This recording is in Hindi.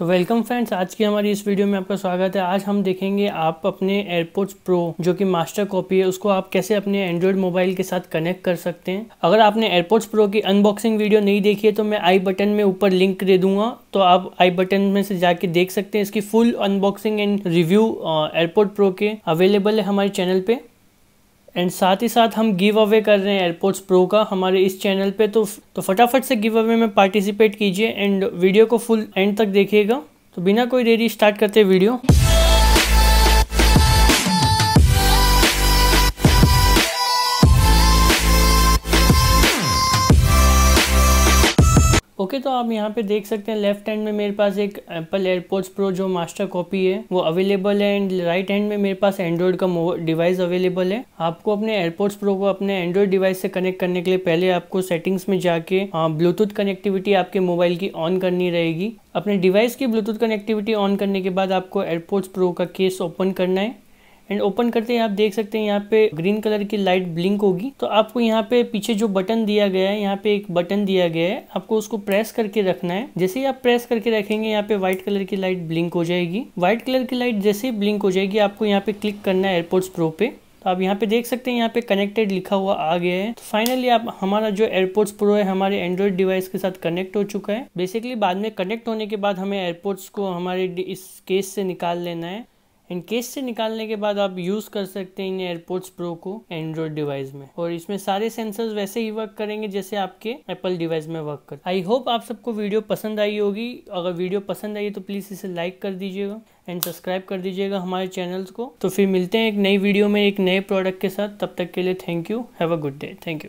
तो वेलकम फ्रेंड्स आज की हमारी इस वीडियो में आपका स्वागत है आज हम देखेंगे आप अपने एयरपोर्ट्स प्रो जो कि मास्टर कॉपी है उसको आप कैसे अपने एंड्रॉयड मोबाइल के साथ कनेक्ट कर सकते हैं अगर आपने एयरपोर्ट्स प्रो की अनबॉक्सिंग वीडियो नहीं देखी है तो मैं आई बटन में ऊपर लिंक दे दूंगा तो आप आई बटन में से जाके देख सकते हैं इसकी full unboxing and review AirPods Pro के अवेलेबल है हमारे चैनल पे एंड साथ ही साथ हम गिव अवे कर रहे हैं एयरपोर्ट्स प्रो का हमारे इस चैनल पे तो तो फटाफट से गिव अवे में पार्टिसिपेट कीजिए एंड वीडियो को फुल एंड तक देखिएगा तो बिना कोई देरी स्टार्ट करते वीडियो ओके okay, तो आप यहाँ पे देख सकते हैं लेफ्ट हैंड में मेरे पास एक एप्पल एयरपोर्ट्स प्रो जो मास्टर कॉपी है वो अवेलेबल है एंड राइट हैंड में मेरे पास एंड्रॉयड का डिवाइस अवेलेबल है आपको अपने एयरपोर्ट्स प्रो को अपने एंड्रॉयड डिवाइस से कनेक्ट करने के लिए पहले आपको सेटिंग्स में जाके ब्लूटूथ हाँ, कनेक्टिविटी आपके मोबाइल की ऑन करनी रहेगी अपने डिवाइस की ब्लूटूथ कनेक्टिविटी ऑन करने के बाद आपको एयरपोर्ट्स प्रो का केस ओपन करना है एंड ओपन करते हैं आप देख सकते हैं यहाँ पे ग्रीन कलर की लाइट ब्लिंक होगी तो आपको यहाँ पे पीछे जो बटन दिया गया है यहाँ पे एक बटन दिया गया है आपको उसको प्रेस करके रखना है जैसे ही आप प्रेस करके रखेंगे यहाँ पे व्हाइट कलर की लाइट ब्लिंक हो जाएगी व्हाइट कलर की लाइट जैसे ही ब्लिंक हो जाएगी आपको यहाँ पे क्लिक करना है एयरपोर्ट्स प्रो पे तो आप यहाँ पे देख सकते हैं यहाँ पे कनेक्टेड लिखा हुआ आ गया है तो फाइनली आप हमारा जो एयरपोर्ट्स प्रो है हमारे एंड्रॉइड डिवाइस के साथ कनेक्ट हो चुका है बेसिकली बाद में कनेक्ट होने के बाद हमें एयरपोर्ट्स को हमारे इस केस से निकाल लेना है एंड केस से निकालने के बाद आप यूज़ कर सकते हैं इन एयरपोर्ट्स प्रो को एंड्रॉयड डिवाइस में और इसमें सारे सेंसर्स वैसे ही वर्क करेंगे जैसे आपके एप्पल डिवाइस में वर्क कर आई होप आप सबको वीडियो पसंद आई होगी अगर वीडियो पसंद आई तो प्लीज़ इसे लाइक कर दीजिएगा एंड सब्सक्राइब कर दीजिएगा हमारे चैनल्स को तो फिर मिलते हैं एक नई वीडियो में एक नए प्रोडक्ट के साथ तब तक के लिए thank you have a good day thank you